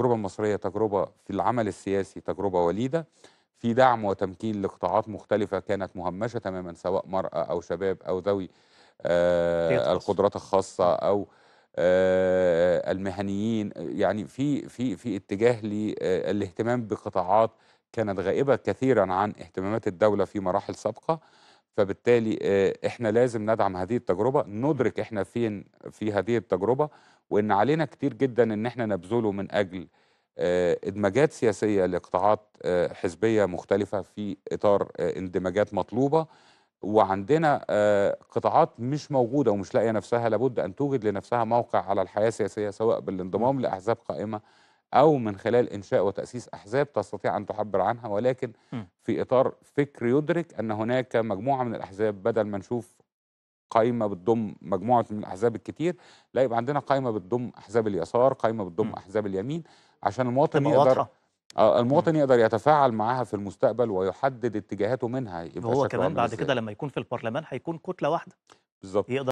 التجربة المصرية تجربة في العمل السياسي تجربة وليدة في دعم وتمكين لقطاعات مختلفة كانت مهمشة تماما سواء مرأة أو شباب أو ذوي آه القدرات الخاصة أو آه المهنيين يعني في في في اتجاه للاهتمام آه، بقطاعات كانت غائبة كثيرا عن اهتمامات الدولة في مراحل سابقة فبالتالي آه، احنا لازم ندعم هذه التجربه ندرك احنا فين في هذه التجربه وان علينا كتير جدا ان احنا نبذله من اجل آه، ادماجات سياسيه لقطاعات آه، حزبيه مختلفه في اطار اندماجات مطلوبه وعندنا قطاعات مش موجوده ومش لاقيه نفسها لابد ان توجد لنفسها موقع على الحياه السياسيه سواء بالانضمام لاحزاب قائمه أو من خلال إنشاء وتأسيس أحزاب تستطيع أن تعبر عنها ولكن في إطار فكر يدرك أن هناك مجموعة من الأحزاب بدل ما نشوف قائمة بتضم مجموعة من الأحزاب الكتير لا يبقى عندنا قائمة بتضم أحزاب اليسار قائمة بتضم أحزاب اليمين عشان المواطن يقدر واضحة. آه، المواطن يقدر يتفاعل معاها في المستقبل ويحدد اتجاهاته منها يبقى هو كمان بعد كده لما يكون في البرلمان هيكون كتله واحده بالظبط يقدر